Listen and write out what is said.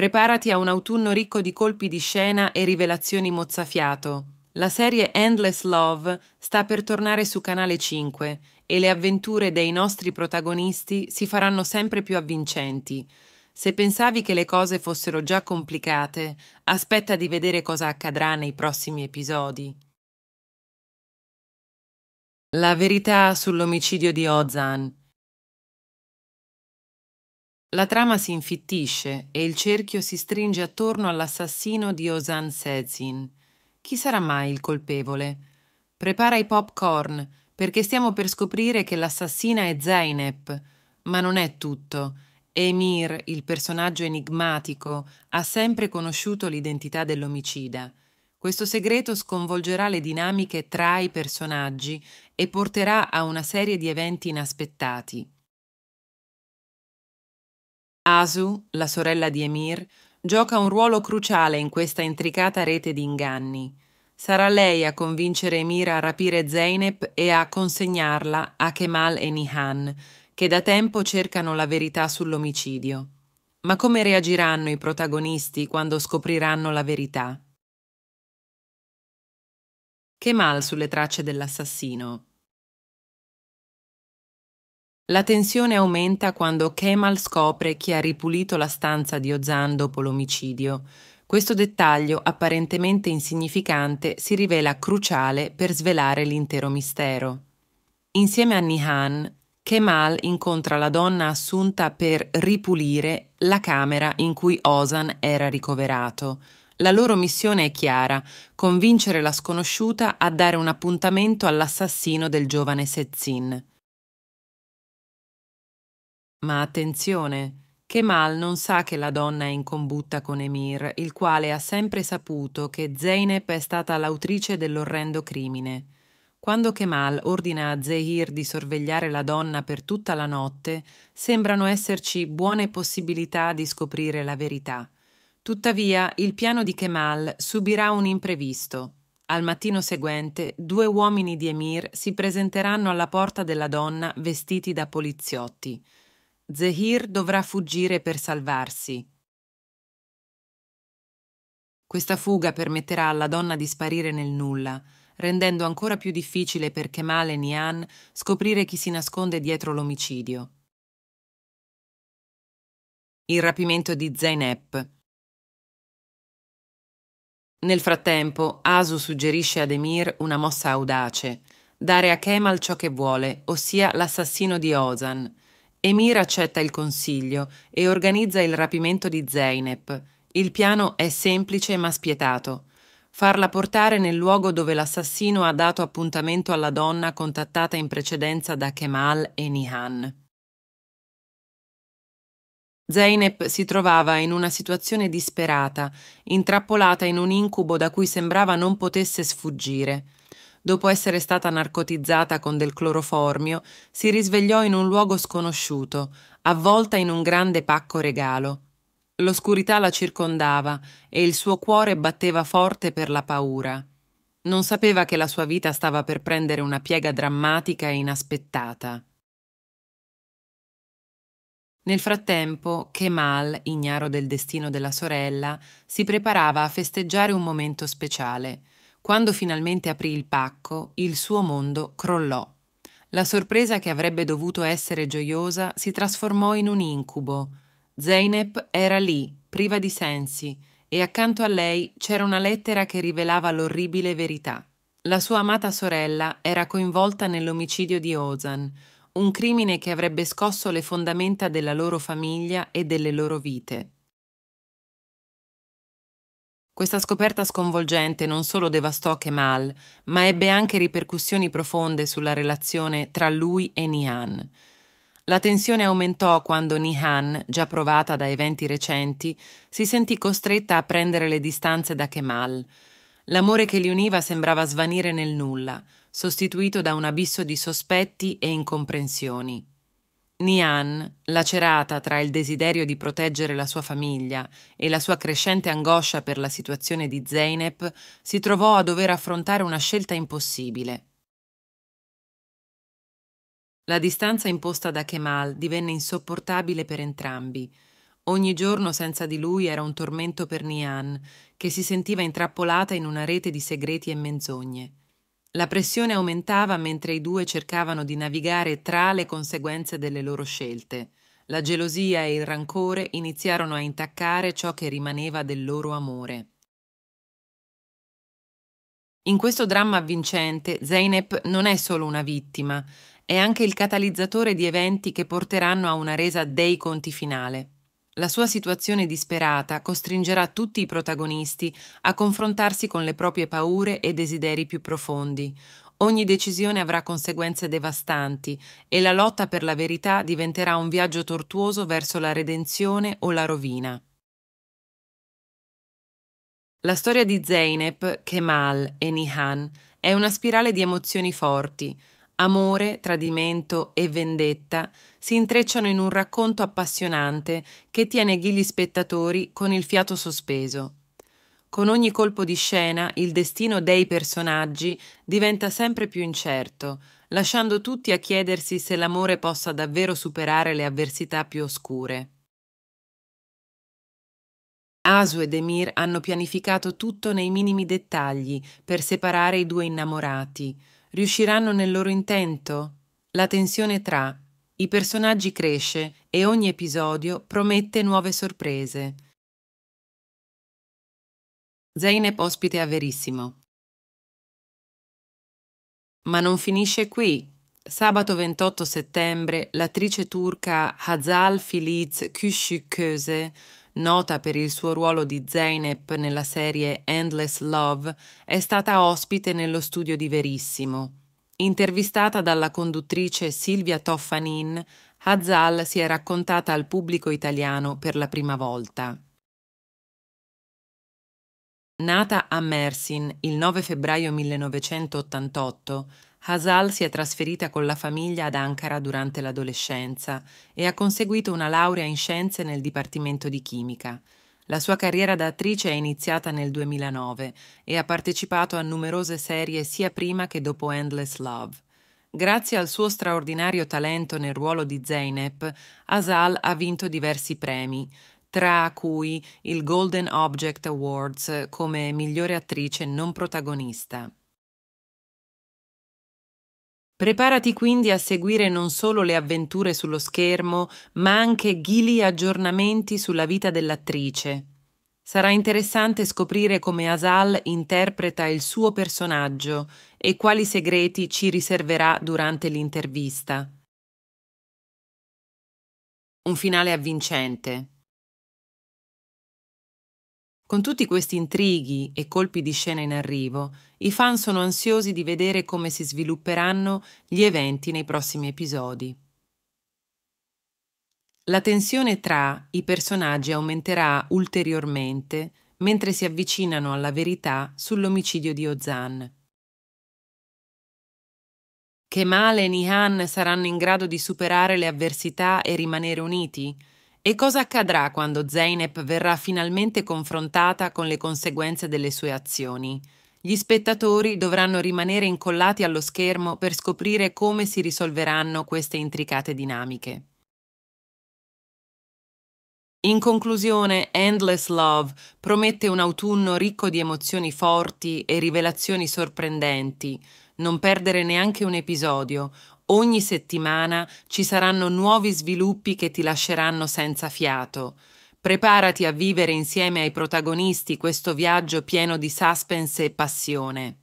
Preparati a un autunno ricco di colpi di scena e rivelazioni mozzafiato. La serie Endless Love sta per tornare su Canale 5 e le avventure dei nostri protagonisti si faranno sempre più avvincenti. Se pensavi che le cose fossero già complicate, aspetta di vedere cosa accadrà nei prossimi episodi. La verità sull'omicidio di Ozan la trama si infittisce e il cerchio si stringe attorno all'assassino di Osan Sezin. Chi sarà mai il colpevole? Prepara i popcorn, perché stiamo per scoprire che l'assassina è Zeynep. Ma non è tutto. Emir, il personaggio enigmatico, ha sempre conosciuto l'identità dell'omicida. Questo segreto sconvolgerà le dinamiche tra i personaggi e porterà a una serie di eventi inaspettati. Asu, la sorella di Emir, gioca un ruolo cruciale in questa intricata rete di inganni. Sarà lei a convincere Emir a rapire Zeynep e a consegnarla a Kemal e Nihan, che da tempo cercano la verità sull'omicidio. Ma come reagiranno i protagonisti quando scopriranno la verità? Kemal sulle tracce dell'assassino. La tensione aumenta quando Kemal scopre chi ha ripulito la stanza di Ozan dopo l'omicidio. Questo dettaglio, apparentemente insignificante, si rivela cruciale per svelare l'intero mistero. Insieme a Nihan, Kemal incontra la donna assunta per ripulire la camera in cui Ozan era ricoverato. La loro missione è chiara, convincere la sconosciuta a dare un appuntamento all'assassino del giovane Setsin. Ma attenzione, Kemal non sa che la donna è in combutta con Emir, il quale ha sempre saputo che Zeynep è stata l'autrice dell'orrendo crimine. Quando Kemal ordina a Zehir di sorvegliare la donna per tutta la notte, sembrano esserci buone possibilità di scoprire la verità. Tuttavia, il piano di Kemal subirà un imprevisto. Al mattino seguente, due uomini di Emir si presenteranno alla porta della donna vestiti da poliziotti. Zehir dovrà fuggire per salvarsi. Questa fuga permetterà alla donna di sparire nel nulla, rendendo ancora più difficile per Kemal e Nian scoprire chi si nasconde dietro l'omicidio. Il rapimento di Zainab. Nel frattempo, Asu suggerisce ad Emir una mossa audace, dare a Kemal ciò che vuole, ossia l'assassino di Ozan, Emir accetta il consiglio e organizza il rapimento di Zeynep. Il piano è semplice ma spietato. Farla portare nel luogo dove l'assassino ha dato appuntamento alla donna contattata in precedenza da Kemal e Nihan. Zeynep si trovava in una situazione disperata, intrappolata in un incubo da cui sembrava non potesse sfuggire dopo essere stata narcotizzata con del cloroformio, si risvegliò in un luogo sconosciuto, avvolta in un grande pacco regalo. L'oscurità la circondava e il suo cuore batteva forte per la paura. Non sapeva che la sua vita stava per prendere una piega drammatica e inaspettata. Nel frattempo, Kemal, ignaro del destino della sorella, si preparava a festeggiare un momento speciale – quando finalmente aprì il pacco, il suo mondo crollò. La sorpresa che avrebbe dovuto essere gioiosa si trasformò in un incubo. Zeynep era lì, priva di sensi, e accanto a lei c'era una lettera che rivelava l'orribile verità. La sua amata sorella era coinvolta nell'omicidio di Ozan, un crimine che avrebbe scosso le fondamenta della loro famiglia e delle loro vite. Questa scoperta sconvolgente non solo devastò Kemal, ma ebbe anche ripercussioni profonde sulla relazione tra lui e Nihan. La tensione aumentò quando Nihan, già provata da eventi recenti, si sentì costretta a prendere le distanze da Kemal. L'amore che li univa sembrava svanire nel nulla, sostituito da un abisso di sospetti e incomprensioni. Nian, lacerata tra il desiderio di proteggere la sua famiglia e la sua crescente angoscia per la situazione di Zeynep, si trovò a dover affrontare una scelta impossibile. La distanza imposta da Kemal divenne insopportabile per entrambi. Ogni giorno senza di lui era un tormento per Nian, che si sentiva intrappolata in una rete di segreti e menzogne. La pressione aumentava mentre i due cercavano di navigare tra le conseguenze delle loro scelte. La gelosia e il rancore iniziarono a intaccare ciò che rimaneva del loro amore. In questo dramma avvincente, Zeynep non è solo una vittima, è anche il catalizzatore di eventi che porteranno a una resa dei conti finale. La sua situazione disperata costringerà tutti i protagonisti a confrontarsi con le proprie paure e desideri più profondi. Ogni decisione avrà conseguenze devastanti e la lotta per la verità diventerà un viaggio tortuoso verso la redenzione o la rovina. La storia di Zeynep, Kemal e Nihan è una spirale di emozioni forti, Amore, tradimento e vendetta si intrecciano in un racconto appassionante che tiene gli spettatori con il fiato sospeso. Con ogni colpo di scena il destino dei personaggi diventa sempre più incerto, lasciando tutti a chiedersi se l'amore possa davvero superare le avversità più oscure. Asu ed Emir hanno pianificato tutto nei minimi dettagli per separare i due innamorati, Riusciranno nel loro intento? La tensione tra i personaggi cresce e ogni episodio promette nuove sorprese. Zeynep ospite a Verissimo. Ma non finisce qui. Sabato 28 settembre l'attrice turca Hazal Filiz Küçüköze nota per il suo ruolo di Zeynep nella serie Endless Love, è stata ospite nello studio di Verissimo. Intervistata dalla conduttrice Silvia Toffanin, Hazal si è raccontata al pubblico italiano per la prima volta. Nata a Mersin il 9 febbraio 1988, Hasal si è trasferita con la famiglia ad Ankara durante l'adolescenza e ha conseguito una laurea in scienze nel Dipartimento di Chimica. La sua carriera da attrice è iniziata nel 2009 e ha partecipato a numerose serie sia prima che dopo Endless Love. Grazie al suo straordinario talento nel ruolo di Zeynep, Hasal ha vinto diversi premi, tra cui il Golden Object Awards come migliore attrice non protagonista. Preparati quindi a seguire non solo le avventure sullo schermo, ma anche ghili aggiornamenti sulla vita dell'attrice. Sarà interessante scoprire come Asal interpreta il suo personaggio e quali segreti ci riserverà durante l'intervista. Un finale avvincente. Con tutti questi intrighi e colpi di scena in arrivo, i fan sono ansiosi di vedere come si svilupperanno gli eventi nei prossimi episodi. La tensione tra i personaggi aumenterà ulteriormente mentre si avvicinano alla verità sull'omicidio di Ozan. Che Male e Nihan saranno in grado di superare le avversità e rimanere uniti? E cosa accadrà quando Zeynep verrà finalmente confrontata con le conseguenze delle sue azioni? Gli spettatori dovranno rimanere incollati allo schermo per scoprire come si risolveranno queste intricate dinamiche. In conclusione, Endless Love promette un autunno ricco di emozioni forti e rivelazioni sorprendenti, non perdere neanche un episodio. Ogni settimana ci saranno nuovi sviluppi che ti lasceranno senza fiato. Preparati a vivere insieme ai protagonisti questo viaggio pieno di suspense e passione.